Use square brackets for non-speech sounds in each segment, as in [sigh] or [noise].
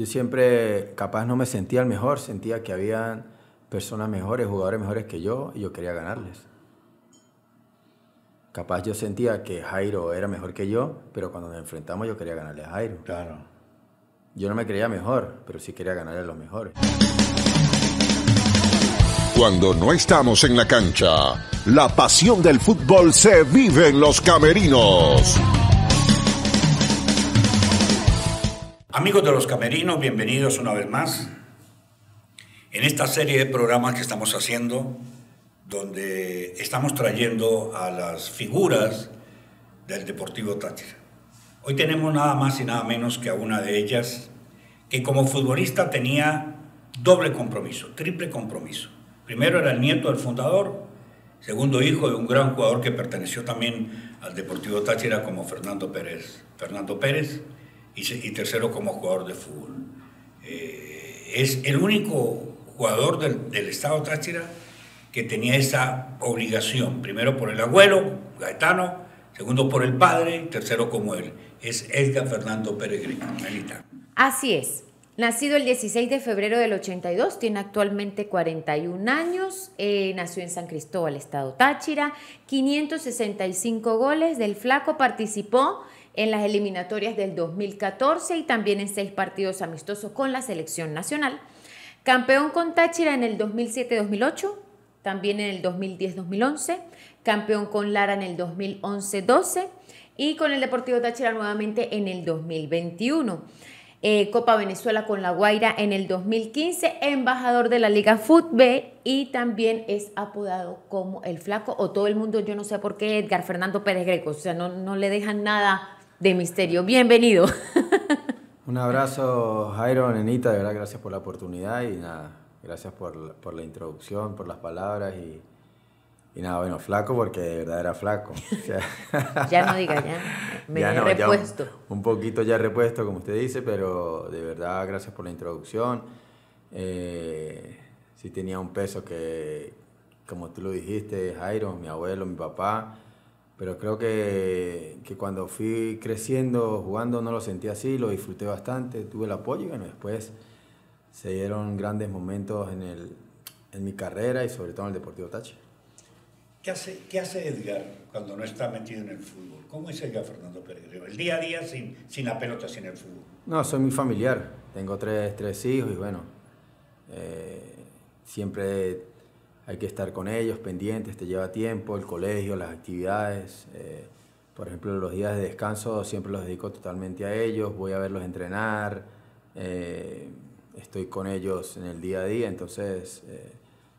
Yo siempre capaz no me sentía el mejor, sentía que había personas mejores, jugadores mejores que yo y yo quería ganarles. Capaz yo sentía que Jairo era mejor que yo, pero cuando nos enfrentamos yo quería ganarle a Jairo. Claro. Yo no me creía mejor, pero sí quería ganarle a los mejores. Cuando no estamos en la cancha, la pasión del fútbol se vive en los camerinos. Amigos de los Camerinos, bienvenidos una vez más en esta serie de programas que estamos haciendo, donde estamos trayendo a las figuras del Deportivo Táchira. Hoy tenemos nada más y nada menos que a una de ellas que como futbolista tenía doble compromiso, triple compromiso. Primero era el nieto del fundador, segundo hijo de un gran jugador que perteneció también al Deportivo Táchira como Fernando Pérez. Fernando Pérez y, tercero como jugador de fútbol. Eh, es el único jugador del, Estado Táchira que tenía esa obligación, primero por el abuelo, Gaetano, segundo por el padre, tercero como él. Es Edgar Fernando Peregrino, Melita. Así es. Nacido el 16 de febrero del 82, tiene actualmente 41 años, eh, nació en San Cristóbal, Estado Táchira, 565 goles, del flaco participó en las eliminatorias del 2014 y también en seis partidos amistosos con la selección nacional. Campeón con Táchira en el 2007-2008, también en el 2010-2011, campeón con Lara en el 2011-12 y con el Deportivo Táchira nuevamente en el 2021. Eh, Copa Venezuela con La Guaira en el 2015, embajador de la Liga Fútbol y también es apodado como el flaco o todo el mundo, yo no sé por qué Edgar Fernando Pérez Greco, o sea, no, no le dejan nada de Misterio. Bienvenido. Un abrazo, Jairo, Nenita, de verdad, gracias por la oportunidad y nada, gracias por, por la introducción, por las palabras y, nada, bueno, flaco porque de verdad era flaco. [laughs] ya no diga, ya. Me he repuesto. un, poquito ya repuesto, como usted dice, pero de verdad, gracias por la introducción. Eh, sí tenía un peso que, como tú lo dijiste, Jairo, mi abuelo, mi papá, pero creo que, que, cuando fui creciendo, jugando, no lo sentí así, lo disfruté bastante, tuve el apoyo y bueno, después se dieron grandes momentos en, el, en mi carrera y sobre todo en el Deportivo Tachi. ¿Qué hace, ¿Qué hace Edgar cuando no está metido en el fútbol? ¿Cómo es Edgar Fernando Peregrino? El día a día sin, sin la pelota, sin el fútbol. No, soy muy familiar. Tengo tres, tres hijos y bueno, eh, siempre hay que estar con ellos, pendientes, te lleva tiempo, el colegio, las actividades. Eh, por ejemplo, los días de descanso siempre los dedico totalmente a ellos, voy a verlos entrenar, eh, estoy con ellos en el día a día, entonces eh,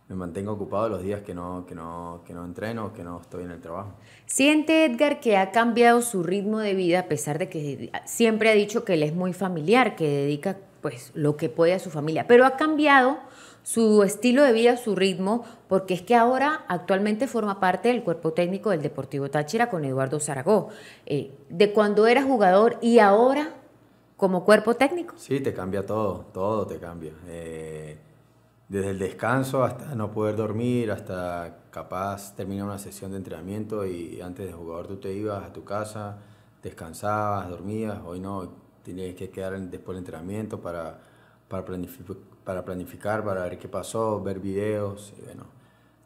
me mantengo ocupado los días que no, que, no, que no entreno, que no estoy en el trabajo. ¿Siente Edgar que ha cambiado su ritmo de vida a pesar de que siempre ha dicho que él es muy familiar, que dedica pues lo que puede a su familia, pero ha cambiado su estilo de vida, su ritmo, porque es que ahora actualmente forma parte del cuerpo técnico del Deportivo Táchira con Eduardo Zaragoza. Eh, de cuando era jugador y ahora como cuerpo técnico. Sí, te cambia todo, todo te cambia. Eh, desde el descanso hasta no poder dormir, hasta capaz terminar una sesión de entrenamiento y antes de jugador tú te ibas a tu casa, descansabas, dormías, hoy no, tienes que quedar después del entrenamiento para, para planificar para planificar, para ver qué pasó, ver videos, y bueno,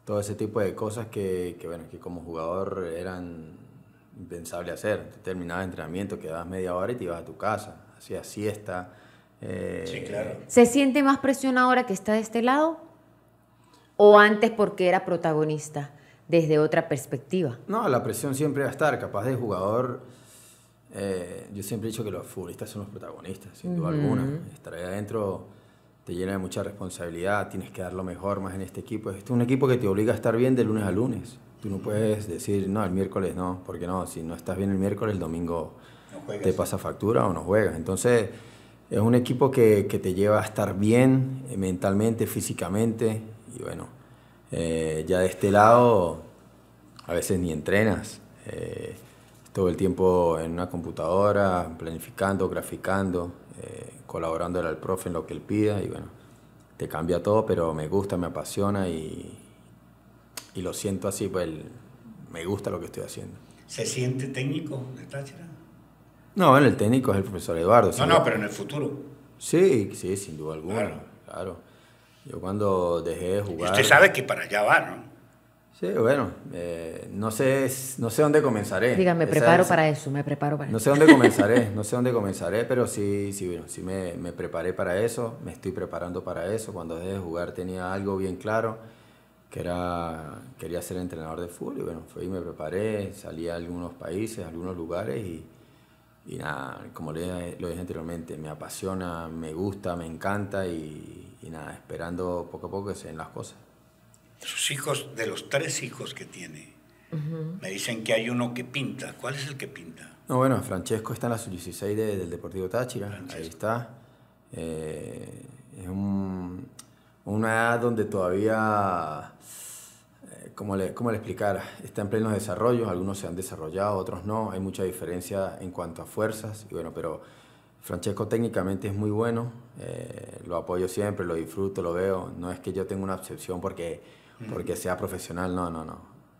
todo ese tipo de cosas que, que, bueno, que como jugador eran impensable hacer. Te terminabas el entrenamiento, quedabas media hora y te ibas a tu casa, hacías siesta. Eh, sí, claro. ¿Se siente más presión ahora que está de este lado? ¿O antes porque era protagonista desde otra perspectiva? No, la presión siempre va a estar. Capaz de jugador, eh, yo siempre he dicho que los futbolistas son los protagonistas, sin duda alguna. Estar ahí adentro te llena de mucha responsabilidad, tienes que dar lo mejor más en este equipo. Este es un equipo que te obliga a estar bien de lunes a lunes. Tú no puedes decir, no, el miércoles no, porque no, si no estás bien el miércoles, el domingo te pasa factura o no juegas. Entonces, es un equipo que, te lleva a estar bien eh, mentalmente, físicamente, y bueno, eh, ya de este lado, a veces ni entrenas. Eh, todo el tiempo en una computadora, planificando, graficando colaborando eh, colaborándole al profe en lo que él pida y bueno, te cambia todo, pero me gusta, me apasiona y, y lo siento así, pues me gusta lo que estoy haciendo. ¿Se siente técnico No, el técnico es el profesor Eduardo. No, no, pero en el futuro. Sí, sí, sin duda alguna. Claro. Yo cuando dejé de jugar... usted sabe que para allá va, ¿no? Sí, bueno, eh, no, sé, no sé dónde comenzaré. Diga, me preparo para eso, me preparo para no eso. No sé dónde comenzaré, [laughs] no sé dónde comenzaré, pero sí, sí, bueno, sí me, preparé para eso, me estoy preparando para eso. Cuando dejé de jugar tenía algo bien claro, que era, quería ser entrenador de fútbol y bueno, fui y me preparé, salí a algunos países, a algunos lugares y, nada, como lo dije, anteriormente, me apasiona, me gusta, me encanta y, y nada, esperando poco a poco que se las cosas sus hijos, de los tres hijos que tiene, me dicen que hay uno que pinta. ¿Cuál es el que pinta? No, bueno, Francesco está en la sub-16 del Deportivo Táchira, ahí está. Eh, es un, una edad donde todavía, eh, ¿Cómo como le, como le explicara, está en pleno desarrollos, algunos se han desarrollado, otros no, hay mucha diferencia en cuanto a fuerzas, bueno, pero Francesco técnicamente es muy bueno, eh, lo apoyo siempre, lo disfruto, lo veo, no es que yo tenga una obsesión porque porque sea profesional, no, no, no.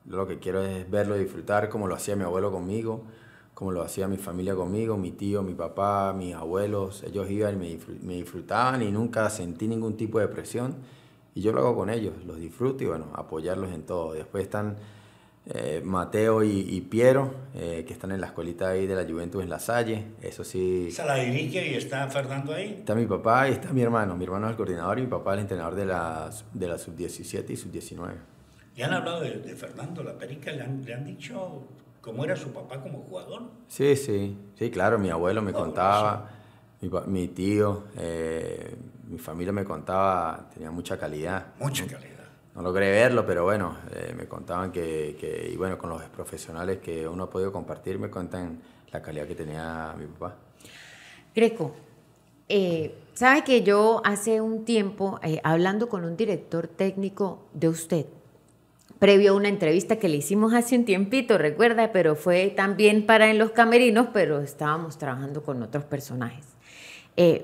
Lo que quiero es verlo, y disfrutar como lo hacía mi abuelo conmigo, como lo hacía mi familia conmigo, mi tío, mi papá, mis abuelos. Ellos iban y me disfrutaban y nunca sentí ningún tipo de presión. Y yo lo hago con ellos, los disfruto y bueno, apoyarlos en todo. Después están eh, Mateo y, Piero, eh, que están en la escuelita ahí de la Juventus en La Salle. Eso sí. ¿Se la y está Fernando ahí? Está mi papá y está mi hermano. Mi hermano es el coordinador y mi papá es el entrenador de la, de la sub-17 y sub-19. ¿Y han hablado de, Fernando, la perica? ¿Le han, ¿Le han dicho cómo era su papá como jugador? Sí, sí. Sí, claro, mi abuelo me contaba. Mi, tío, eh, mi familia me contaba, tenía mucha calidad. Mucha calidad no logré verlo, pero bueno, eh, me contaban que, y bueno, con los profesionales que uno ha podido compartir, me cuentan la calidad que tenía mi papá. Greco, eh, sabe que yo hace un tiempo, eh, hablando con un director técnico de usted, previo a una entrevista que le hicimos hace un tiempito, recuerda, pero fue también para en los camerinos, pero estábamos trabajando con otros personajes.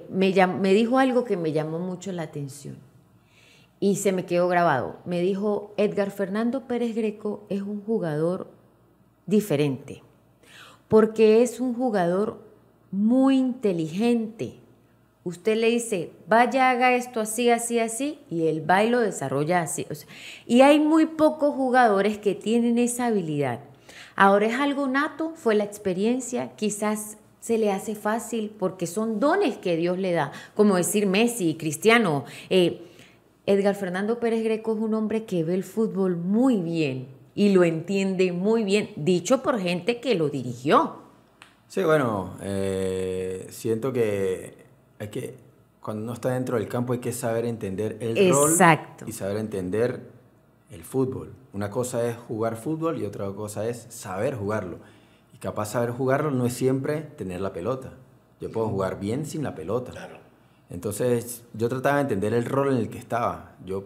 me dijo algo que me llamó mucho la atención y se me quedó grabado. Me dijo, Edgar Fernando Pérez Greco es un jugador diferente, porque es un jugador muy inteligente. Usted le dice, vaya, haga esto así, así, así, y el bailo lo desarrolla así. y hay muy pocos jugadores que tienen esa habilidad. Ahora es algo nato, fue la experiencia, quizás se le hace fácil porque son dones que Dios le da, como decir Messi, Cristiano. Eh, Edgar Fernando Pérez Greco es un hombre que ve el fútbol muy bien y lo entiende muy bien, dicho por gente que lo dirigió. Sí, bueno, eh, siento que hay que, cuando uno está dentro del campo hay que saber entender el rol y saber entender el fútbol. Una cosa es jugar fútbol y otra cosa es saber jugarlo. Y capaz saber jugarlo no es siempre tener la pelota. Yo puedo jugar bien sin la pelota. Claro. Entonces yo trataba de entender el rol en el que estaba. Yo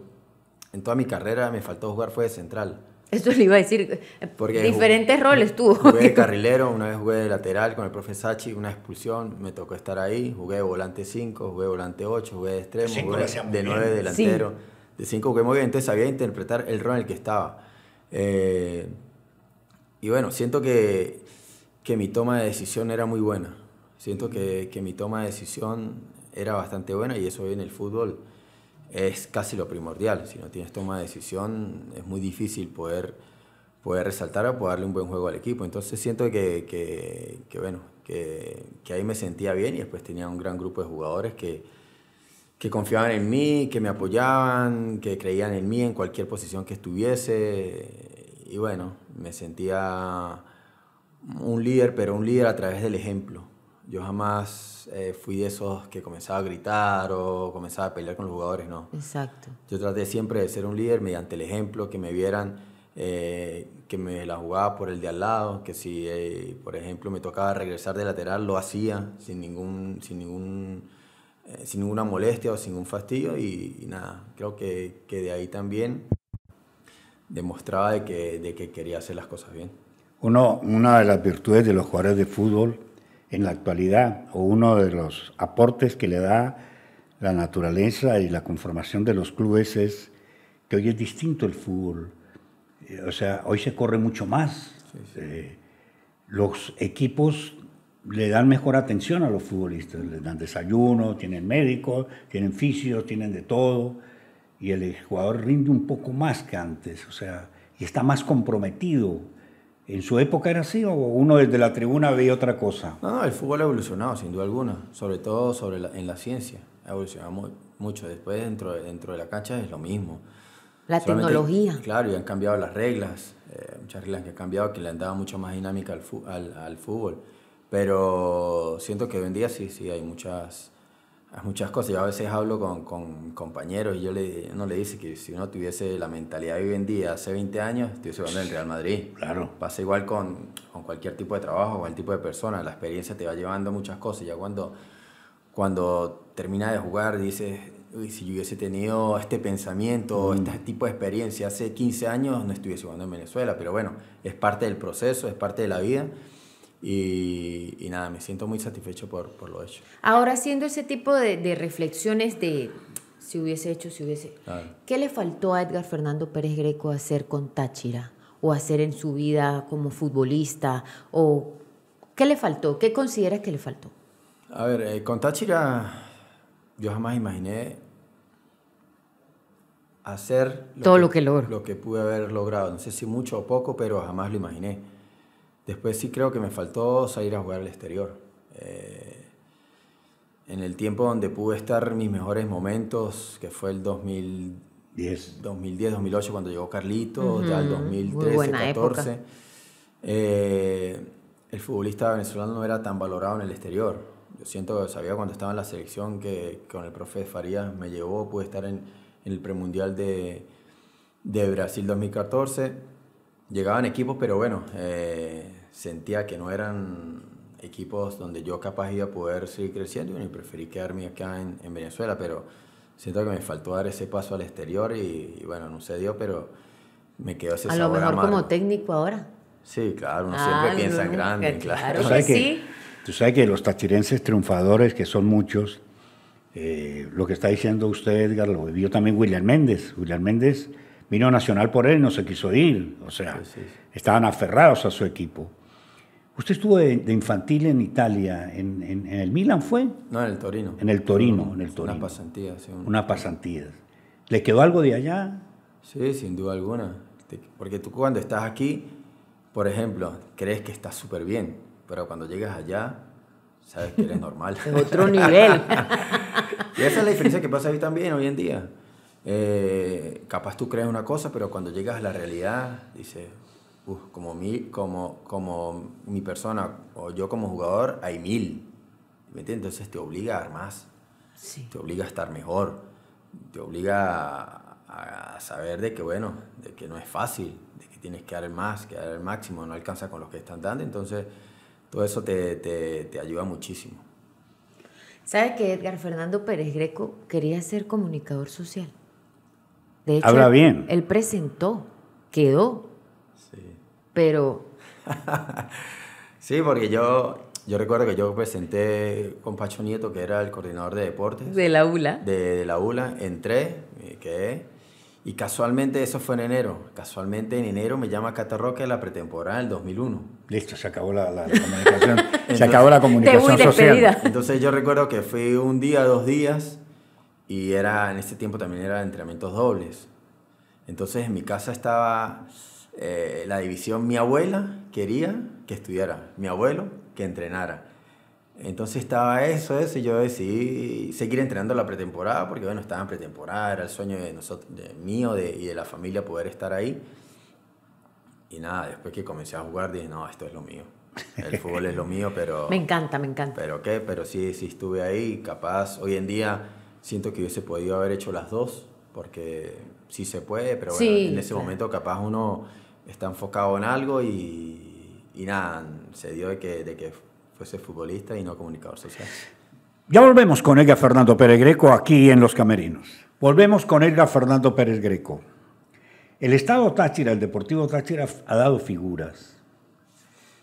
en toda mi carrera me faltó jugar fue de central. Eso le iba a decir, diferentes roles tuvo. Jugué de [laughs] carrilero, una vez jugué de lateral con el profe Sachi, una expulsión, me tocó estar ahí, jugué de volante 5, jugué de volante 8, jugué de extremo, jugué de 9 delantero, de 5 jugué muy bien, entonces sabía interpretar el rol en el que estaba. Eh, y bueno, siento que, que mi toma de decisión era muy buena, siento que, que mi toma de decisión era bastante buena y eso en el fútbol es casi lo primordial. Si no tienes toma de decisión, es muy difícil poder, poder resaltar o poder darle un buen juego al equipo. Entonces siento que, bueno, ahí me sentía bien y después tenía un gran grupo de jugadores que, que confiaban en mí, que me apoyaban, que creían en mí en cualquier posición que estuviese. Y bueno, me sentía un líder, pero un líder a través del ejemplo yo jamás eh, fui de esos que comenzaba a gritar o comenzaba a pelear con los jugadores, no. Exacto. Yo traté siempre de ser un líder mediante el ejemplo, que me vieran eh, que me la jugaba por el de al lado, que si, eh, por ejemplo, me tocaba regresar de lateral, lo hacía sin, ningún, sin, ningún, sin ninguna molestia o sin ningún fastidio y, y nada, creo que, que, de ahí también demostraba de que, de que quería hacer las cosas bien. Uno, una de las virtudes de los jugadores de fútbol en la actualidad o uno de los aportes que le da la naturaleza y la conformación de los clubes es que hoy es distinto el fútbol. Eh, o sea, hoy se corre mucho más. Eh, los equipos le dan mejor atención a los futbolistas, les dan desayuno, tienen médicos, tienen fisios, tienen de todo, y el jugador rinde un poco más que antes, o sea, y está más comprometido ¿En su época era así o uno desde la tribuna veía otra cosa? No, el fútbol ha evolucionado, sin duda alguna, sobre todo sobre en la ciencia. Ha evolucionado mucho. Después, dentro, dentro de la cancha, es lo mismo. La tecnología. Claro, y han cambiado las reglas, eh, muchas reglas que han cambiado, que le han dado mucho más dinámica al, al fútbol. Pero siento que hoy en día sí, sí hay muchas muchas cosas. Yo a veces hablo con, con compañeros y yo le, uno le dice que si uno tuviese la mentalidad de hoy día, hace 20 años, estuviese jugando en el Real Madrid. Claro. Pasa igual con, cualquier tipo de trabajo, cualquier tipo de persona. La experiencia te va llevando muchas cosas. Ya cuando, cuando terminas de jugar, dices, Uy, si yo hubiese tenido este pensamiento, o mm. este tipo de experiencia hace 15 años, no estuviese jugando en Venezuela. Pero bueno, es parte del proceso, es parte de la vida. Y, nada, me siento muy satisfecho por, por, lo hecho. Ahora, haciendo ese tipo de, de reflexiones de si hubiese hecho, si hubiese... ¿Qué le faltó a Edgar Fernando Pérez Greco hacer con Táchira? ¿O hacer en su vida como futbolista? ¿O qué le faltó? ¿Qué consideras que le faltó? A ver, eh, con Táchira yo jamás imaginé hacer todo lo que logro. Lo que pude haber logrado. No sé si mucho o poco, pero jamás lo imaginé. Después sí creo que me faltó salir a jugar al exterior. Eh, en el tiempo donde pude estar mis mejores momentos, que fue el 2010, 2008 cuando llegó Carlito, el 2013, 2014 eh, el futbolista venezolano no era tan valorado en el exterior. Yo siento que sabía cuando estaba en la selección que, con el profe Farías me llevó, pude estar en, el premundial de, Brasil 2014. Llegaban equipos, pero bueno, eh, sentía que no eran equipos donde yo capaz iba a poder seguir creciendo y preferí quedarme acá en, Venezuela, pero siento que me faltó dar ese paso al exterior y, bueno, no se dio, pero me quedó ese a A lo mejor como técnico ahora. Sí, claro, uno siempre ah, piensa grande, claro. sí. Tú sabes que los tachirenses triunfadores, que son muchos, eh, lo que está diciendo usted, Edgar, lo vivió también William Méndez. William Méndez vino a Nacional por él y no se quiso ir. O sea, estaban aferrados a su equipo. Usted estuvo de, infantil en Italia, en, el Milan fue? No, en el Torino. En el Torino, en el Torino. Una pasantía, sí. Una pasantía. ¿Le quedó algo de allá? Sí, sin duda alguna. Porque tú cuando estás aquí, por ejemplo, crees que estás súper bien, pero cuando llegas allá, sabes que eres normal. [laughs] es otro nivel. y esa es la diferencia que pasa ahí también hoy en día. Eh, capaz tú crees una cosa, pero cuando llegas a la realidad, dices, como, mi, como, como mi persona o yo como jugador, hay mil. Entonces te obliga a dar más. Te obliga a estar mejor. Te obliga a, saber de que, bueno, de que no es fácil, de que tienes que dar más, que dar el máximo, no alcanza con los que están dando. Entonces, todo eso te, ayuda muchísimo. ¿sabes que Edgar Fernando Pérez Greco quería ser comunicador social? De hecho, bien. él presentó, quedó Sí pero... sí, porque yo, yo recuerdo que yo presenté con Pacho Nieto, que era el coordinador de deportes. De la ULA. De, la ULA. Entré, me Y casualmente, eso fue en enero. Casualmente en enero me llama Cata Roque la pretemporada del 2001. Listo, se acabó la, comunicación. se acabó la comunicación social. Entonces yo recuerdo que fui un día, dos días, y era en ese tiempo también eran entrenamientos dobles. Entonces en mi casa estaba eh, la división, mi abuela quería que estudiara, mi abuelo que entrenara. Entonces estaba eso, eso, y yo decidí seguir entrenando la pretemporada, porque bueno, estaba en pretemporada, era el sueño de nosotros, mío y de la familia poder estar ahí. Y nada, después que comencé a jugar dije, no, esto es lo mío. El fútbol es lo mío, pero... [laughs] Me encanta, me encanta. Pero qué, pero sí, sí estuve ahí, capaz, hoy en día siento que hubiese podido haber hecho las dos, porque sí se puede, pero bueno, en ese momento capaz uno está enfocado en algo y, nada, se dio de que, de que fuese futbolista y no comunicador social. Ya volvemos con Edgar Fernando Pérez Greco aquí en Los Camerinos. Volvemos con Edgar Fernando Pérez Greco. El Estado Táchira, el Deportivo Táchira, ha dado figuras.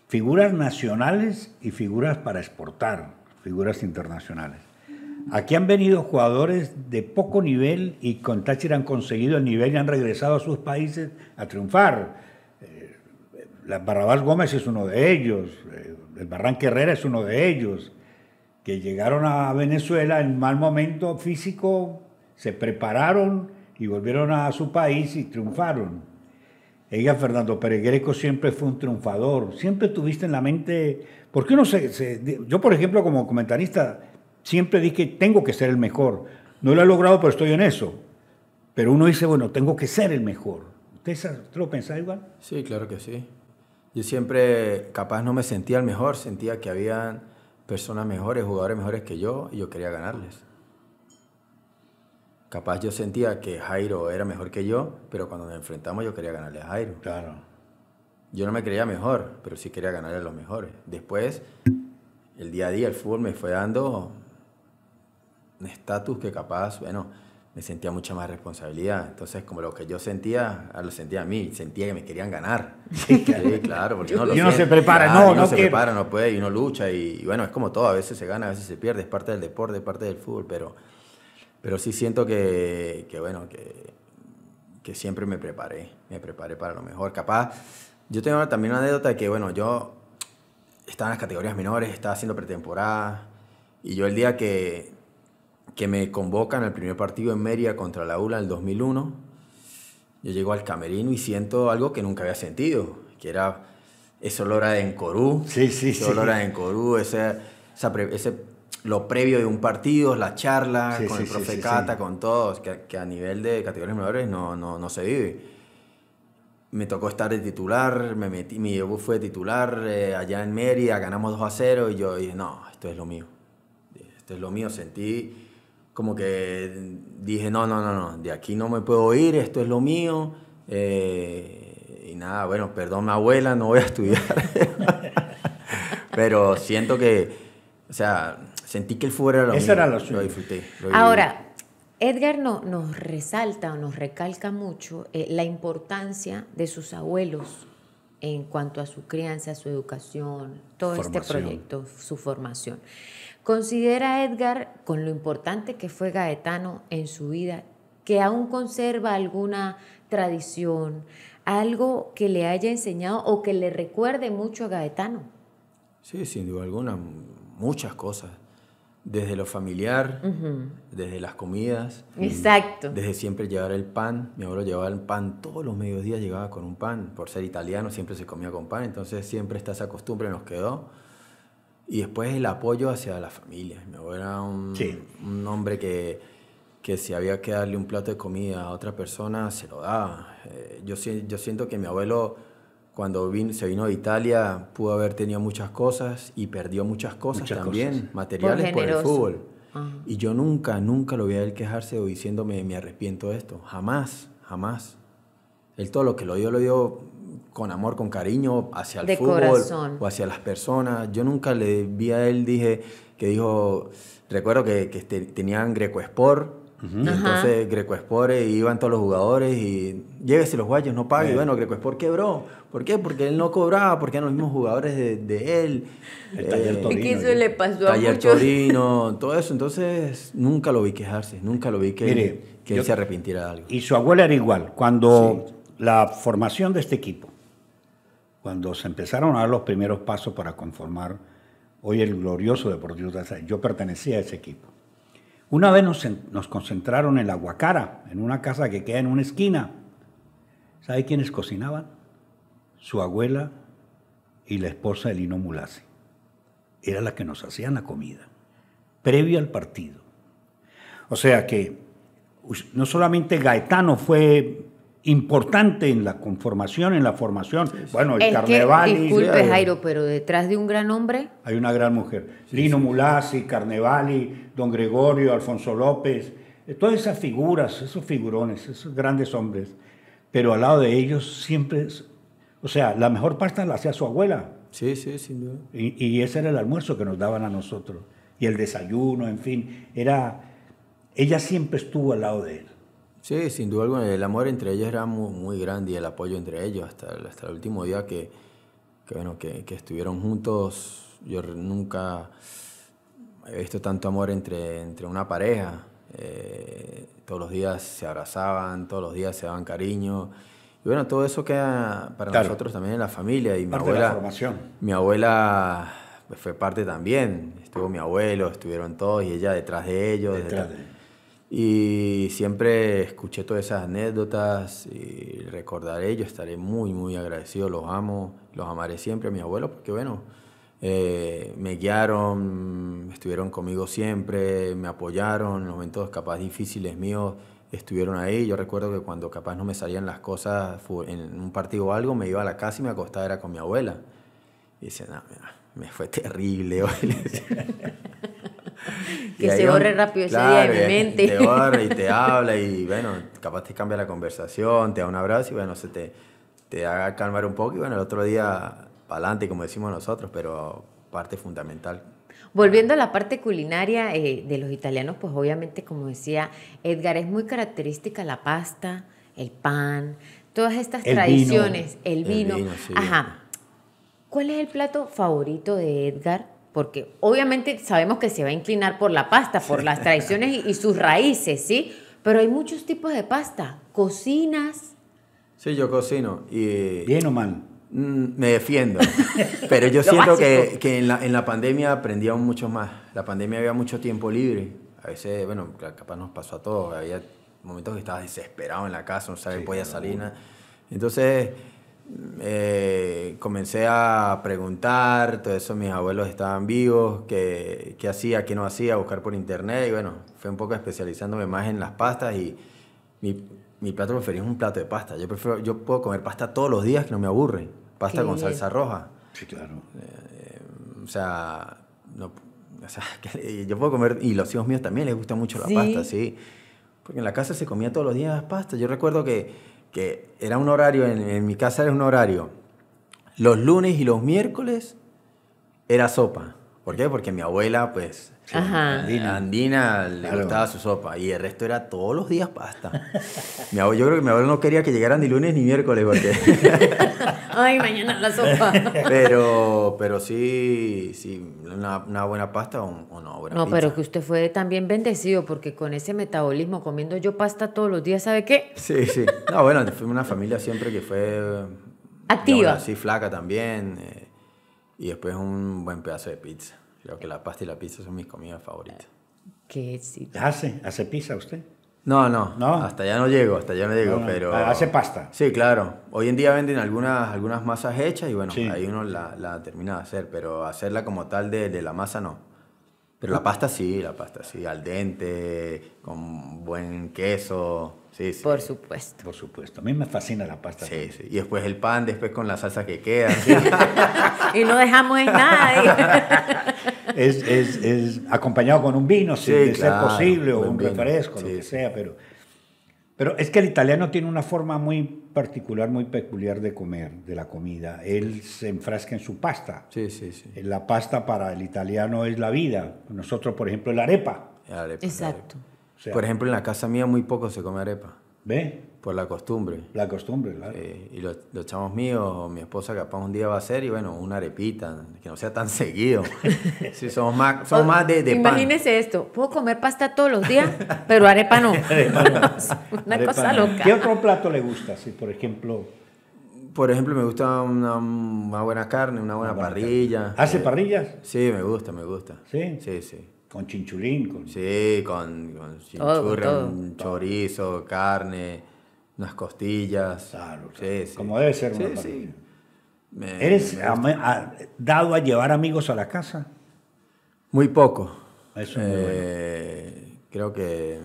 Figuras nacionales y figuras para exportar, figuras internacionales. Aquí han venido jugadores de poco nivel y con Táchira han conseguido el nivel y han regresado a sus países a triunfar. Barrabás Gómez es uno de ellos, eh, el Barranque Herrera es uno de ellos, que llegaron a Venezuela en mal momento físico, se prepararon y volvieron a su país y triunfaron. Ella, Fernando Pérez siempre fue un triunfador, siempre tuviste en la mente, ¿por qué no se, Yo, por ejemplo, como comentarista, siempre dije, tengo que ser el mejor. No lo he logrado, pero estoy en eso. Pero uno dice, bueno, tengo que ser el mejor. ¿Usted lo pensaba igual? Sí, claro que sí yo siempre capaz no me sentía el mejor, sentía que había personas mejores, jugadores mejores que yo y yo quería ganarles. Capaz yo sentía que Jairo era mejor que yo, pero cuando nos enfrentamos yo quería ganarle a Jairo. Claro. Yo no me creía mejor, pero sí quería ganarle a los mejores. Después, el día a día, el fútbol me fue dando un estatus que capaz, bueno, me sentía mucha más responsabilidad. Entonces, como lo que yo sentía, ah, lo sentía a mí, sentía que me querían ganar. [laughs] Sí, claro, porque y uno se prepara, no, no se prepara, no puede, y uno lucha, y, bueno, es como todo, a veces se gana, a veces se pierde, es parte del deporte, es parte del fútbol, pero, pero sí siento que, bueno, que, que siempre me preparé, me preparé para lo mejor. Capaz, yo tengo también una anécdota de que, bueno, yo estaba en las categorías menores, estaba haciendo pretemporada, y yo el día que que me convocan al primer partido en Mérida contra la ULA en el 2001. Yo llego al camerino y siento algo que nunca había sentido, que era ese olor a Encorú. Sí, sí, ese sí. olor a Encorú, ese, ese, lo previo de un partido, la charla con el profe Cata, con todos, que, a nivel de categorías menores no, no, no se vive me tocó estar de titular, me metí, mi debut fue de titular eh, allá en Mérida, ganamos 2 a 0 y yo dije, no, esto es lo mío. Esto es lo mío, sentí como que dije, no, no, no, no, de aquí no me puedo ir, esto es lo mío. Eh, y nada, bueno, perdón, abuela, no voy a [laughs] estudiar. Pero siento que, o sea, sentí que él fuera era lo Eso era lo, disfruté. Ahora, Edgar no, nos resalta o nos recalca mucho eh, la importancia de sus abuelos en cuanto a su crianza, su educación, todo este proyecto, su formación. Considera Edgar, con lo importante que fue Gaetano en su vida, que aún conserva alguna tradición, algo que le haya enseñado o que le recuerde mucho a Gaetano. Sí, sin duda alguna, muchas cosas. Desde lo familiar, desde las comidas. Exacto. Desde siempre llevar el pan. Mi abuelo llevaba el pan todos los mediodías, llegaba con un pan. Por ser italiano siempre se comía con pan, entonces siempre está esa costumbre, nos quedó y después el apoyo hacia la familia. Mi abuelo era un, hombre que, que, si había que darle un plato de comida a otra persona, se lo daba. Eh, yo, yo siento que mi abuelo, cuando se vino de Italia, pudo haber tenido muchas cosas y perdió muchas cosas también, materiales por, el fútbol. Y yo nunca, nunca lo vi a él quejarse o diciéndome, me arrepiento de esto. Jamás, jamás. Él todo lo que lo dio, lo dio con amor, con cariño hacia el fútbol o hacia las personas. Yo nunca le vi a él, dije, que dijo, recuerdo que, que este, tenían Greco Sport. Entonces Greco Sport eh, iban todos los jugadores y llévese los guayos, no pague. bueno, Greco Sport quebró. ¿Por qué? Porque él no cobraba, porque eran los mismos jugadores de, él. El taller eh, Torino. Que eso le pasó a muchos. Torino, todo eso. Entonces nunca lo vi quejarse, nunca lo vi que, que él se arrepintiera de algo. Y su abuela era igual. Cuando la formación de este equipo, cuando se empezaron a dar los primeros pasos para conformar hoy el glorioso Deportivo Taza, yo pertenecía a ese equipo. Una vez nos, concentraron en la Guacara, en una casa que queda en una esquina. ¿Sabe quiénes cocinaban? Su abuela y la esposa de Lino Mulasi. Era la que nos hacían la comida, previo al partido. O sea que no solamente Gaetano fue importante en la conformación, en la formación. Bueno, el, Carnevali. disculpe, Jairo, pero detrás de un gran hombre. Hay una gran mujer. Lino Mulasi, Carnevali, Don Gregorio, Alfonso López, eh, todas esas figuras, esos figurones, esos grandes hombres. Pero al lado de ellos siempre. o sea, la mejor pasta la hacía su abuela. Sí, sí, sin Y, y ese era el almuerzo que nos daban a nosotros. Y el desayuno, en fin. Era. Ella siempre estuvo al lado de él. Sí, sin duda alguna, el amor entre ellos era muy, grande y el apoyo entre ellos hasta, hasta el último día que, bueno, que, estuvieron juntos. Yo nunca he visto tanto amor entre, entre una pareja. Eh, todos los días se abrazaban, todos los días se daban cariño. Y bueno, todo eso queda para nosotros también en la familia. Y mi abuela, la formación. mi abuela pues, fue parte también. Estuvo mi abuelo, estuvieron todos y ella detrás de ellos. Y siempre escuché todas esas anécdotas y recordaré, yo estaré muy, muy agradecido, los amo, los amaré siempre a mis abuelos porque, bueno, eh, me guiaron, estuvieron conmigo siempre, me apoyaron en los momentos capaz difíciles míos, estuvieron ahí. Yo recuerdo que cuando capaz no me salían las cosas en un partido o algo, me iba a la casa y me acostaba, era con mi abuela. Y dice, no, me fue terrible [laughs] [laughs] que se borre rápido ese día de mi mente. Te borra y te [laughs] habla y bueno, capaz te cambia la conversación, te da un abrazo y bueno, se te, te haga calmar un poco y bueno, el otro día para adelante, como decimos nosotros, pero parte fundamental. Volviendo a la parte culinaria eh, de los italianos, pues obviamente, como decía Edgar, es muy característica la pasta, el pan, todas estas tradiciones, el vino. El sí. Ajá. ¿Cuál es el plato favorito de Edgar? porque obviamente sabemos que se va a inclinar por la pasta, por las tradiciones y, sus raíces, ¿sí? Pero hay muchos tipos de pasta. ¿Cocinas? Sí, yo cocino. ¿Bien o mal? Mm, me defiendo. [laughs] Pero yo siento que, que en, la, pandemia aprendíamos mucho más. La pandemia había mucho tiempo libre. A veces, bueno, capaz nos pasó a todos. Había momentos que estaba desesperado en la casa, no sabía sí, podía salir. Entonces eh, comencé a preguntar, todo eso, mis abuelos estaban vivos, qué, hacía, qué no hacía, buscar por internet y bueno, fue un poco especializándome más en las pastas y mi, plato preferido es un plato de pasta. Yo, prefiero, yo puedo comer pasta todos los días que no me aburre, pasta con salsa roja. Sí, claro. Eh, o sea, [laughs] eh, yo puedo comer, y los hijos míos también les gusta mucho la pasta, sí. Porque en la casa se comía todos los días pasta. Yo recuerdo que que era un horario, en, mi casa era un horario, los lunes y los miércoles era sopa. ¿Por qué? Porque mi abuela, pues, Andina. le gustaba su sopa y el resto era todos los días pasta. yo creo que mi abuelo no quería que llegaran ni lunes ni miércoles porque... [laughs] Ay, mañana la sopa. [laughs] pero, pero sí, sí una, buena pasta o, no. no, pero que usted fue también bendecido porque con ese metabolismo comiendo yo pasta todos los días, ¿sabe qué? Sí, sí. No, bueno, fue una familia siempre que fue... Activa. flaca también. Eh, y después un buen pedazo de pizza. Creo que la pasta y la pizza son mis comidas favoritas. Eh, ¿Qué sí? ¿Hace? ¿Hace pizza usted? No, no, hasta ya no llego, hasta ya no llego, pero... Ah, hace pasta. Sí, claro. Hoy en día venden algunas, algunas masas hechas y bueno, ahí uno la, termina de hacer, pero hacerla como tal de, la masa no. Pero la pasta sí, la pasta sí, al dente, con buen queso. Sí, sí. Por supuesto. Por supuesto. A mí me fascina la pasta. Sí, sí. Y después el pan, después con la salsa que queda. [laughs] y no dejamos en nada. [laughs] es, acompañado con un vino, si es posible, o un refresco, lo que sea, pero, pero es que el italiano tiene una forma muy particular, muy peculiar de comer, de la comida. Él se enfrasca en su pasta. Sí, sí, sí. Eh, la pasta para el italiano es la vida. Nosotros, por ejemplo, la arepa. Exacto. por ejemplo, en la casa mía muy poco se come arepa. ¿Ve? Por la costumbre. La costumbre, claro. y los, los, chamos míos, mi esposa capaz un día va a hacer, y bueno, una arepita, que no sea tan [laughs] seguido. sí, somos más, de, de Imagínese esto, puedo comer pasta todos los días, pero arepa no. [laughs] [laughs] una cosa loca. ¿Qué otro plato le gusta? Si, por ejemplo... Por ejemplo, me gusta una, buena carne, una buena, parrilla. ¿Hace eh, parrillas? Sí, me gusta, me gusta. ¿Sí? Sí, sí. Con chinchulín, con... Sí, con, chinchurra, chorizo, carne... Unas costillas. como debe ser. ¿Eres dado a llevar amigos a la casa? Muy poco. Eh, creo que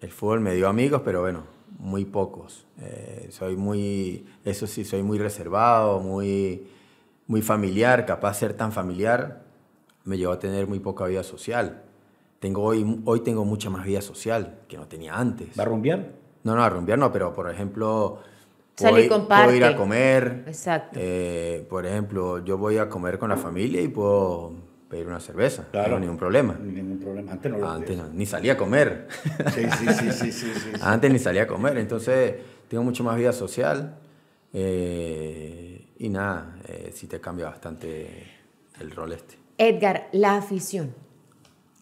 el fútbol me dio amigos, pero bueno, muy pocos. Eh, soy muy, eso sí, soy muy reservado, muy, muy familiar, capaz de ser tan familiar, me llevó a tener muy poca vida social. Tengo hoy, hoy tengo mucha más vida social que no tenía antes. ¿Va a rumbear? No, no, a no, pero por ejemplo... Salir Puedo ir a comer. Exacto. Eh, por ejemplo, yo voy a comer con la familia y puedo pedir una cerveza. Claro. No hay ningún problema. Ningún problema. Antes no Antes no, ni salía a comer. Sí sí sí, sí, sí, Antes ni salía a comer. Entonces, tengo mucho más vida social. Eh, y nada, eh, sí te cambia bastante el rol este. Edgar, la afición.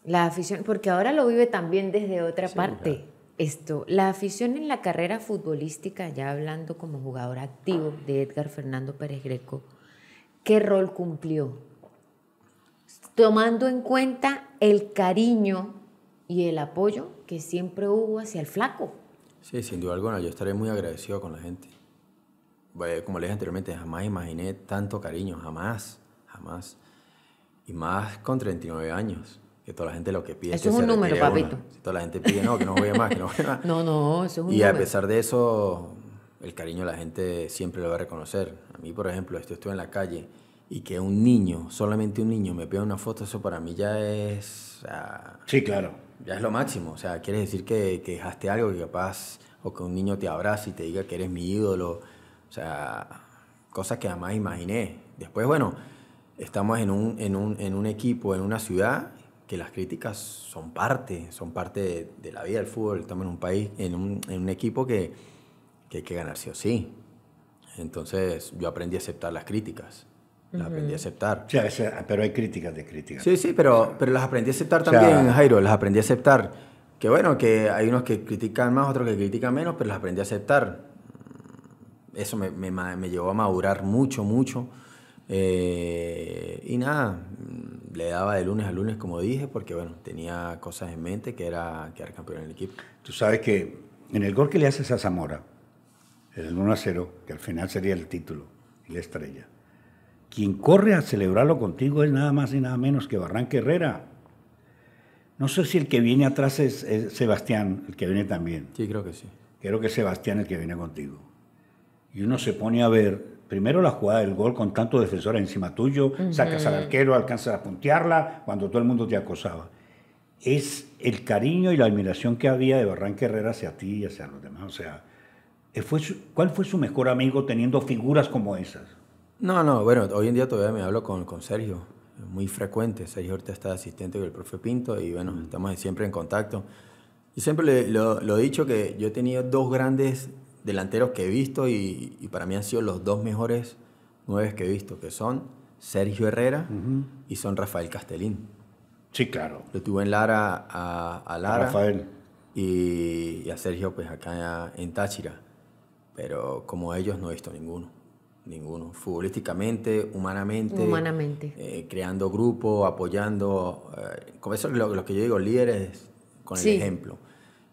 La afición, porque ahora lo vive también desde otra parte esto, la afición en la carrera futbolística, ya hablando como jugador activo de Edgar Fernando Pérez Greco, ¿qué rol cumplió? Tomando en cuenta el cariño y el apoyo que siempre hubo hacia el flaco. Sí, sin duda alguna, yo estaré muy agradecido con la gente. Como les dije anteriormente, jamás imaginé tanto cariño, jamás, jamás. Y más con 39 años que toda la gente lo que pide eso es, un número, papito. Si toda la gente pide, no, que no vaya más, que no vaya más. [laughs] no, no, eso es un número. Y a pesar de eso, el cariño de la gente siempre lo va a reconocer. A mí, por ejemplo, esto estoy en la calle y que un niño, solamente un niño, me pida una foto, eso para mí ya es... sí, claro. Ya es lo máximo. O sea, quieres decir que, que dejaste algo que capaz, o que un niño te abrace y te diga que eres mi ídolo. O sea, cosas que jamás imaginé. Después, bueno, estamos en un, en un, en un equipo, en una ciudad que las críticas son parte, son parte de, la vida del fútbol. Estamos en un país, en un, equipo que, hay que ganar sí o sí. Entonces yo aprendí a aceptar las críticas. aprendí a aceptar. pero hay críticas de críticas. Sí, sí, pero, pero las aprendí a aceptar también, Jairo. Las aprendí a aceptar. Que bueno, que hay unos que critican más, otros que critican menos, pero las aprendí a aceptar. Eso me, me llevó a madurar mucho, mucho eh, y nada, le daba de lunes a lunes, como dije, porque bueno, tenía cosas en mente que era quedar campeón en el equipo. Tú sabes que en el gol que le haces a Zamora, el 1 a 0, que al final sería el título y la estrella, quien corre a celebrarlo contigo es nada más y nada menos que Barranque Herrera. No sé si el que viene atrás es, Sebastián, el que viene también. Sí, creo que sí. Creo que es Sebastián el que viene contigo. Y uno se pone a ver Primero la jugada del gol con tanto defensores encima tuyo, sacas al arquero, alcanzas a puntearla cuando todo el mundo te acosaba. Es el cariño y la admiración que había de Barranca Herrera hacia ti y hacia los demás. O sea, eh, fue ¿cuál fue su mejor amigo teniendo figuras como esas? No, no, bueno, hoy en día todavía me hablo con, con Sergio, muy frecuente. Sergio ahorita está asistente con el profe Pinto y bueno, estamos siempre en contacto. Y siempre le, lo, lo, he dicho que yo he tenido dos grandes delanteros que he visto y, para mí han sido los dos mejores nueve que he visto, que son Sergio Herrera y son Rafael Castellín. Sí, claro. Lo tuve en Lara a, a Lara. Rafael. Y, a Sergio, pues acá en Táchira. Pero como ellos no he visto ninguno. Ninguno. Futbolísticamente, humanamente. Humanamente. Eh, creando grupo, apoyando. Eh, como eso es lo, que yo digo, líderes con el ejemplo.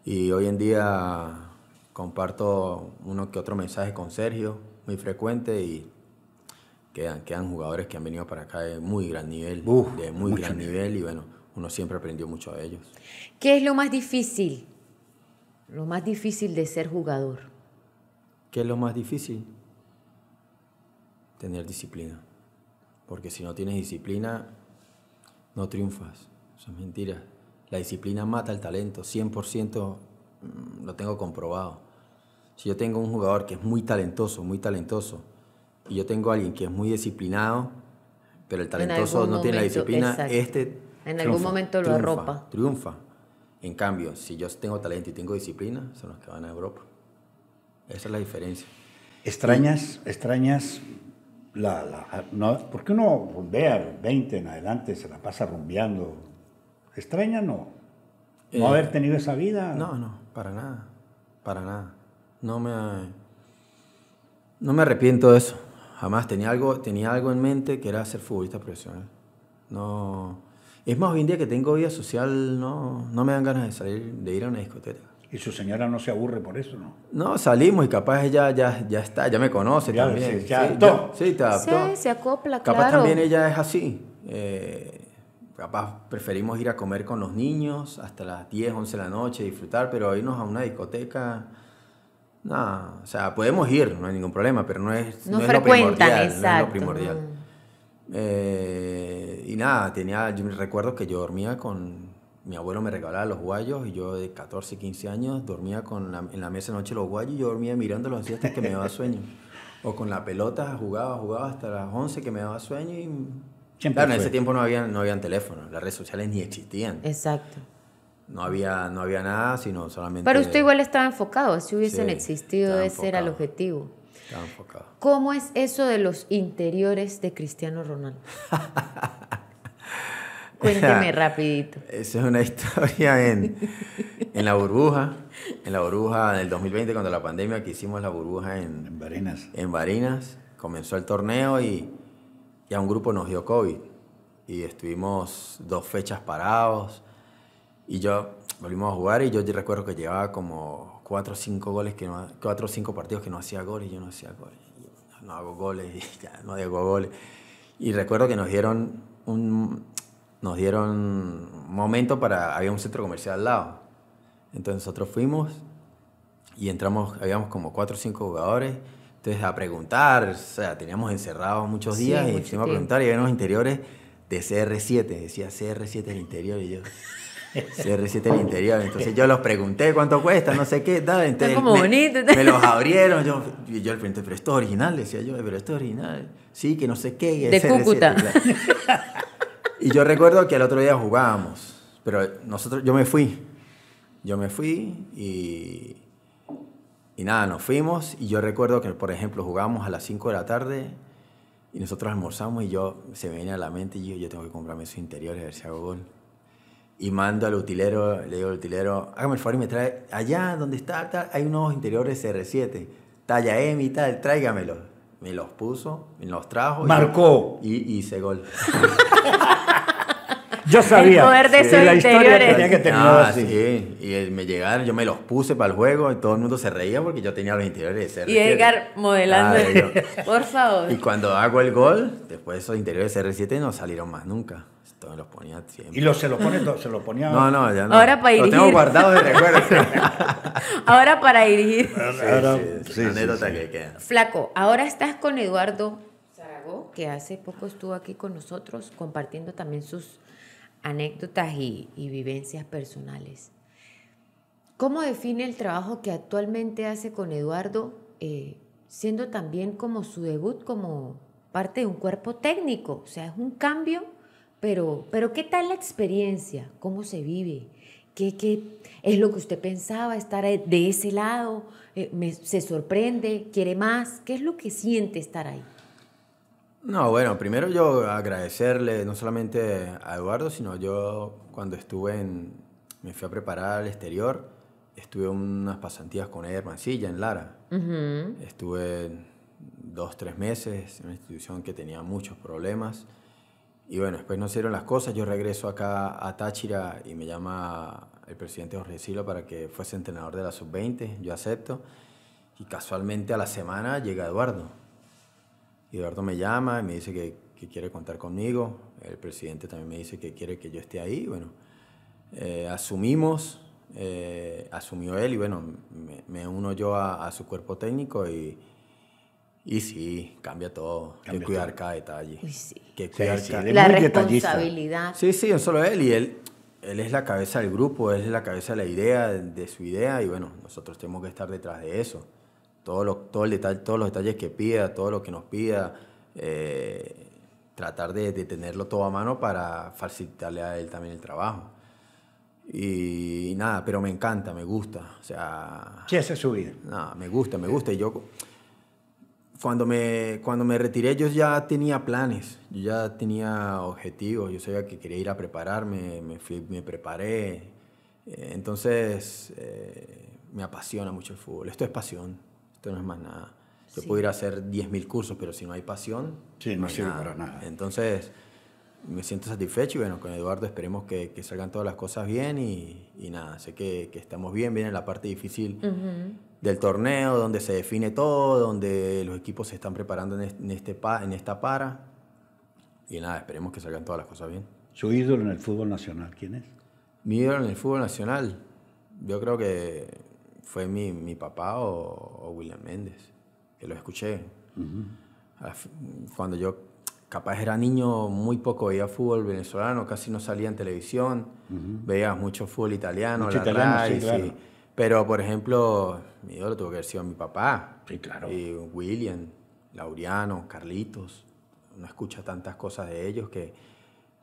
Y hoy en día comparto uno que otro mensaje con Sergio, muy frecuente y quedan, quedan jugadores que han venido para acá de muy gran nivel, de muy gran nivel. nivel. y bueno, uno siempre aprendió mucho de ellos. ¿Qué es lo más difícil? Lo más difícil de ser jugador. ¿Qué es lo más difícil? Tener disciplina. Porque si no tienes disciplina, no triunfas. Eso es mentira. La disciplina mata el talento, 100% Mm, lo tengo comprobado. Si yo tengo un jugador que es muy talentoso, muy talentoso, y yo tengo alguien que es muy disciplinado, pero el talentoso no tiene la disciplina, este... En algún momento lo arropa. Triunfa. En cambio, si yo tengo talento y tengo disciplina, son los que van a Europa. Esa es la diferencia. Extrañas, extrañas la, no, porque uno rumbea 20 en adelante, se la pasa rumbeando. Extraña no. No eh, haber tenido esa vida. No, no para nada, para nada. No me, no me arrepiento de eso. Jamás tenía algo, tenía algo en mente que era ser futbolista profesional. No, es más, hoy en día que tengo vida social, no, no me dan ganas de salir, de ir a una discoteca. ¿Y su señora no se aburre por eso, no? No, salimos y capaz ella ya, está, ya me conoce también. sí, ya, sí, Sí, se acopla, Capaz también ella es así. Eh, capaz preferimos ir a comer con los niños hasta las 10, 11 de la noche, disfrutar, pero irnos a una discoteca, nada. o sea, podemos ir, no hay ningún problema, pero no es, no, es lo primordial. Exacto. No es lo primordial. Eh, y nada, tenía, yo recuerdo que yo dormía con, mi abuelo me regalaba los guayos y yo de 14, 15 años dormía con en la mesa de noche los guayos y yo dormía mirando los hasta que me daba sueño. O con la pelota jugaba, jugaba hasta las 11 que me daba sueño y en ese tiempo no habían, no habían teléfonos, las redes sociales ni existían. Exacto. No había, no había nada, sino solamente... Pero usted igual estaba enfocado, si hubiesen existido, ese era el objetivo. Estaba enfocado. ¿Cómo es eso de los interiores de Cristiano Ronaldo? [laughs] Cuénteme rapidito. Esa es una [laughs] historia en, en, la burbuja, en la burbuja del 2020, cuando la pandemia que hicimos la burbuja en... En Barinas. En Barinas, comenzó el torneo y ya un grupo nos dio COVID y estuvimos dos fechas parados y yo volvimos a jugar y yo recuerdo que llevaba como cuatro o cinco goles que cuatro o cinco partidos que no hacía goles y yo no hacía goles no hago goles y [laughs] ya no hago goles y recuerdo que nos dieron un nos dieron un momento para había un centro comercial al lado entonces nosotros fuimos y entramos habíamos como cuatro o cinco jugadores entonces, a preguntar, o sea, teníamos encerrados muchos días y fuimos a preguntar y había interiores de CR7. Decía CR7 el interior y yo. CR7 el interior. Entonces yo los pregunté cuánto cuesta, no sé qué, me, Me los abrieron. Yo, yo le pregunté, pero esto es original, decía yo, pero esto es original. Sí, que no sé qué. Y de Cúcuta. Y yo recuerdo que el otro día jugábamos, pero nosotros, yo me fui. Yo me fui y y nada, nos fuimos y yo recuerdo que, por ejemplo, jugamos a las 5 de la tarde y nosotros almorzamos y yo, se me viene a la mente y yo, yo tengo que comprarme esos interiores, a ver si hago gol. Y mando al utilero, le digo al utilero, hágame el favor y me trae, allá donde está, hay unos interiores cr 7 talla M y tal, tráigamelo. Me los puso, me los trajo. Marcó. Y, y hice gol. [laughs] Yo sabía. El poder de esos interiores. tenía que terminar así. Y eh, me llegaron, yo me los puse para el juego y todo el mundo se reía porque yo tenía los interiores de CR7. Y Edgar modelando. [laughs] Por favor. Y cuando hago el gol, después esos interiores de CR7 no salieron más nunca. Todos los ponía siempre. ¿Y los se los pone ¿Se los ponía? No, no, ya no. Ahora para dirigir. Lo tengo guardado de recuerdo. [laughs] ahora para dirigir. ahora, sí, anécdota que queda. Flaco, ahora estás con Eduardo que hace poco estuvo aquí con nosotros compartiendo también sus anécdotas y, vivencias personales. ¿Cómo define el trabajo que actualmente hace con Eduardo, eh, siendo también como su debut como parte de un cuerpo técnico? O sea, es un cambio, pero, pero ¿qué tal la experiencia? ¿Cómo se vive? ¿Qué, qué es lo que usted pensaba estar eh, de ese lado? Eh, ¿Se sorprende? ¿Quiere más? ¿Qué es lo que siente estar ahí? No, bueno, primero yo agradecerle no solamente a Eduardo, sino yo cuando estuve en, me fui a preparar al exterior, estuve unas pasantías con Mancilla en Lara. Estuve dos, tres meses en una institución que tenía muchos problemas. Y bueno, después no se las cosas, yo regreso acá a Táchira y me llama el presidente Jorge Silo para que fuese entrenador de la sub-20, yo acepto. Y casualmente a la semana llega Eduardo Eduardo me llama y me dice que, quiere contar conmigo. El presidente también me dice que quiere que yo esté ahí. Bueno, eh, asumimos, eh, asumió él y bueno, me, uno yo a, su cuerpo técnico y, y sí, cambia todo. hay que cuidar cada detalle. La responsabilidad. Sí, sí, solo él y él. Él es la cabeza del grupo, es la cabeza de la idea, de su idea, y bueno, nosotros tenemos que estar detrás de eso todo, lo, todo el todos los detalles que pida, todo lo que nos pida, eh, tratar de, tenerlo todo a mano para facilitarle a él también el trabajo. Y, nada, pero me encanta, me gusta. O sea, sí, es su vida. Nada, me gusta, me gusta. Y yo, cuando me, cuando me retiré, yo ya tenía planes, yo ya tenía objetivos, yo sabía que quería ir a prepararme, me, preparé. Eh, entonces, eh, me apasiona mucho el fútbol. Esto es pasión esto no es más nada. Yo ir pudiera hacer 10.000 cursos, pero si no hay pasión, sí, no, sirve nada. para nada. Entonces, me siento satisfecho y bueno, con Eduardo esperemos que, que salgan todas las cosas bien y, y nada, sé que, que, estamos bien, viene la parte difícil del torneo, donde se define todo, donde los equipos se están preparando en, en, este en esta para y nada, esperemos que salgan todas las cosas bien. ¿Su ídolo en el fútbol nacional quién es? Mi ídolo en el fútbol nacional, yo creo que fue mi, mi papá o, William Méndez, que lo escuché. Cuando yo capaz era niño, muy poco veía fútbol venezolano, casi no salía en televisión, veía mucho fútbol italiano, la RAI, Pero, por ejemplo, mi lo tuvo que haber sido mi papá. Sí, claro. Y William, Laureano, Carlitos. No escucha tantas cosas de ellos que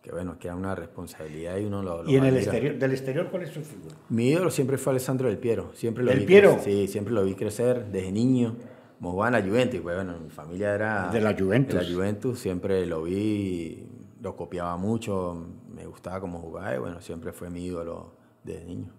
que bueno, que era una responsabilidad y uno lo... ¿Y en el exterior, del exterior cuál es su figura? Mi ídolo siempre fue Alessandro Del Piero. Siempre lo ¿Del Piero? sí, siempre lo vi crecer desde niño. en a Juventus, pues bueno, mi familia era... De la Juventus. De la Juventus, siempre lo vi, lo copiaba mucho, me gustaba cómo jugaba y bueno, siempre fue mi ídolo desde niño.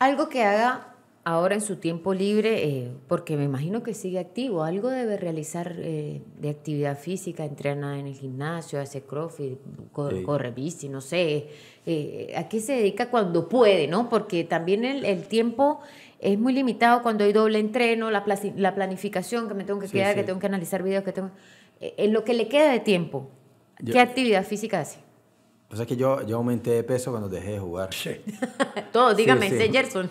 Algo que haga ahora en su tiempo libre, eh, porque me imagino que sigue activo, algo debe realizar eh, de actividad física, entrena en el gimnasio, hace crossfit, corre, bici, no sé, eh, a qué se dedica cuando puede, ¿no? Porque también el, tiempo es muy limitado cuando hay doble entreno, la, planificación que me tengo que quedar, que tengo que analizar videos, que tengo... En lo que le queda de tiempo, ¿qué actividad física hace? o sea que yo, yo aumenté de peso cuando dejé de jugar. [laughs] Todo, dígame, Jerson.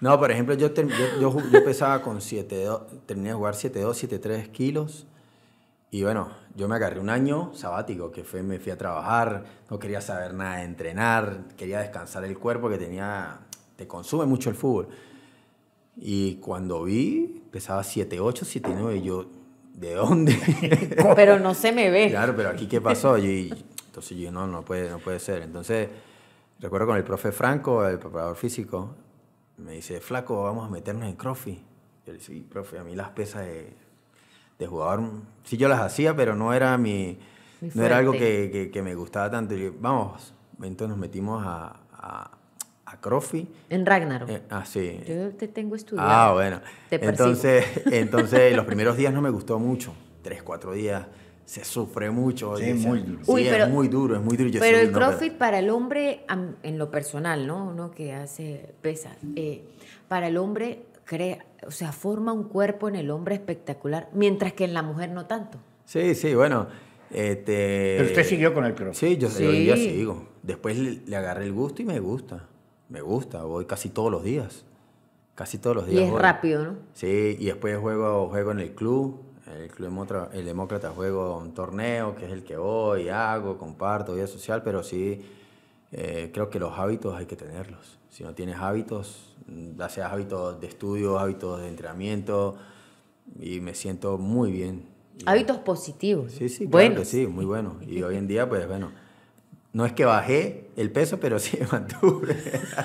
No, por ejemplo, yo, yo, pesaba con 7, terminé de jugar 7,2, 7,3 kilos. Y bueno, yo me agarré un año sabático, que fue, me fui a trabajar, no quería saber nada de entrenar, quería descansar el cuerpo que tenía, te consume mucho el fútbol. Y cuando vi, pesaba 7,8, 7,9, yo, ¿de dónde? [laughs] pero no se me ve. Claro, pero aquí qué pasó. Y, entonces yo, no, no puede, no puede ser. Entonces, recuerdo con el profe Franco, el preparador físico, me dice, flaco, vamos a meternos en crossfit. Yo le sí, profe, a mí las pesas de, de, jugador, sí yo las hacía, pero no era mi, no era algo que, que, me gustaba tanto. Y vamos, entonces nos metimos a, a, En Ragnarok. Eh, ah, sí. Yo te tengo estudiado. Ah, bueno. entonces, [laughs] entonces los primeros días no me gustó mucho, tres, cuatro días se sufre mucho. es muy duro. es muy duro, es muy pero el CrossFit para el hombre, en lo personal, ¿no? Uno que hace pesas, eh, para el hombre crea, o sea, forma un cuerpo en el hombre espectacular, mientras que en la mujer no tanto. Sí, sí, bueno. Este pero usted siguió con el CrossFit. Sí, yo, sigo. Después le, agarré el gusto y me gusta. Me gusta, voy casi todos los días. Casi todos los días. Y es rápido, ¿no? Sí, y después juego, juego en el club eh, el Club Demócrata juego un torneo, que es el que voy, hago, comparto, vida social, pero sí eh, creo que los hábitos hay que tenerlos. Si no tienes hábitos, ya sea hábitos de estudio, hábitos de entrenamiento, y me siento muy bien. Hábitos positivos. Sí, sí, claro sí, muy bueno. Y hoy en día, pues bueno no es que bajé el peso, pero sí me mantuve.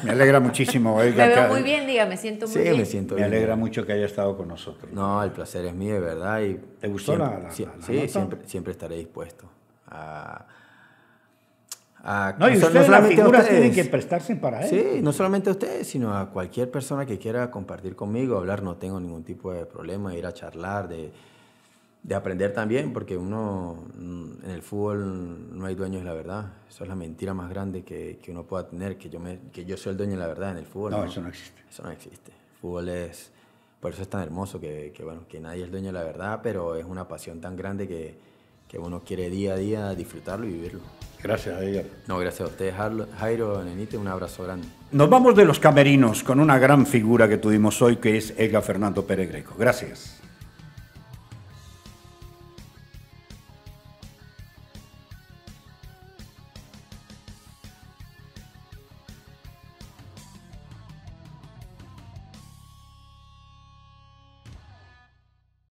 Me alegra muchísimo. [laughs] me veo muy bien, diga, me siento muy sí, me siento bien. Me alegra mucho que haya estado con nosotros. No, el placer es mío, de verdad. Y ¿Te gustó siempre, la, Sí, Siempre, estaré dispuesto a... no, y ustedes, las figuras tienen que prestarse para él. Sí, no solamente a ustedes, sino a cualquier persona que quiera compartir conmigo, hablar, no tengo ningún tipo de problema, ir a charlar, de de aprender también, porque uno mm, en el fútbol no hay dueños de la verdad. Eso es la mentira más grande que, uno pueda tener, que yo, me, que yo soy el dueño de la verdad en el fútbol. No, eso no existe. Eso no existe. fútbol es, por eso es tan hermoso que, bueno, que nadie es dueño de la verdad, pero es una pasión tan grande que, uno quiere día a día disfrutarlo y vivirlo. Gracias, a ella No, gracias a ustedes, Jairo, Nenite, un abrazo grande. Nos vamos de los camerinos con una gran figura que tuvimos hoy, que es Edgar Fernando Greco. Gracias.